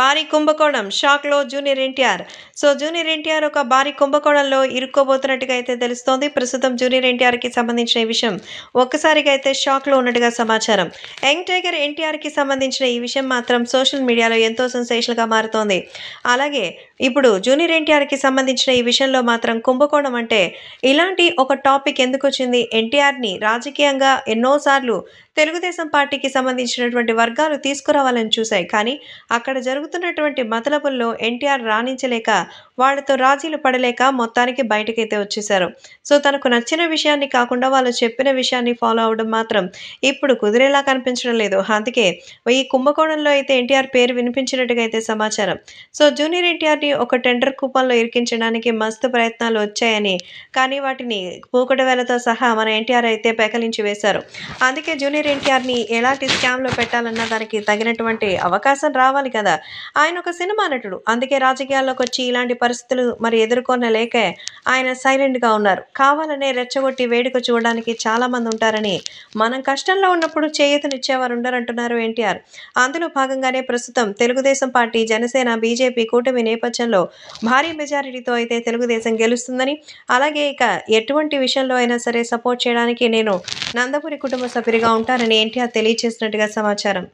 భారీ కుంభకోణం షాక్లో junior NTR so junior NTR ఒక భారీ కుంభకోణంలో ఇరుక్కోబోతున్నట్టుగా అయితే తెలుస్తోంది ప్రస్తుతం జూనియర్ ఎన్టీఆర్కి సంబంధించిన ఈ విషయం ఒక్కసారిగా అయితే షాక్లో ఉన్నట్టుగా సమాచారం యంగ్ టైగర్ ఎన్టీఆర్కి సంబంధించిన ఈ విషయం మాత్రం సోషల్ మీడియాలో ఎంతో గా మారుతోంది అలాగే ఇప్పుడు జూనియర్ ఎన్టీఆర్కి సంబంధించిన ఈ విషయంలో మాత్రం కుంభకోణం అంటే ఇలాంటి ఒక టాపిక్ ఎందుకు వచ్చింది ఎన్టీఆర్ని రాజకీయంగా ఎన్నోసార్లు తెలుగుదేశం పార్టీకి సంబంధించినటువంటి వర్గాలు తీసుకురావాలని చూశాయి కానీ అక్కడ జరుగుతున్నటువంటి మతలబుల్లో ఎన్టీఆర్ రాణించలేక వాళ్ళతో రాజీలు పడలేక మొత్తానికి బయటకైతే వచ్చేశారు సో తనకు నచ్చిన విషయాన్ని కాకుండా వాళ్ళు చెప్పిన విషయాన్ని ఫాలో అవడం మాత్రం ఇప్పుడు కుదిరేలా కనిపించడం లేదు అందుకే ఈ కుంభకోణంలో అయితే ఎన్టీఆర్ పేరు వినిపించినట్టుగా అయితే సమాచారం సో జూనియర్ ఎన్టీఆర్ని ఒక టెండర్ కూపంలో ఇరికించడానికి మస్తు ప్రయత్నాలు వచ్చాయని కానీ వాటిని పూకడవేలతో సహా మన ఎన్టీఆర్ అయితే పెకలించి వేశారు అందుకే జూనియర్ ఎన్టీఆర్ ని ఎలాంటి స్కామ్ లో పెట్టాలన్న దానికి తగినటువంటి అవకాశం రావాలి కదా ఆయన ఒక సినిమా నటుడు అందుకే రాజకీయాల్లోకి వచ్చి ఇలాంటి పరిస్థితులు మరి ఎదుర్కొనలేక ఆయన సైలెంట్ గా ఉన్నారు కావాలనే రెచ్చగొట్టి వేడుక చూడడానికి చాలా మంది ఉంటారని మనం కష్టంలో ఉన్నప్పుడు చేయూతనిచ్చేవారు ఉండరంటున్నారు ఎన్టీఆర్ అందులో భాగంగానే ప్రస్తుతం తెలుగుదేశం పార్టీ జనసేన బీజేపీ కూటమి నేపథ్యంలో భారీ మెజారిటీతో అయితే తెలుగుదేశం గెలుస్తుందని అలాగే ఇక ఎటువంటి విషయంలో అయినా సరే సపోర్ట్ చేయడానికి నేను నందపురి కుటుంబ సభ్యుడిగా ఉంటాను ఉంటారని ఎన్టీఆర్ తెలియజేసినట్టుగా సమాచారం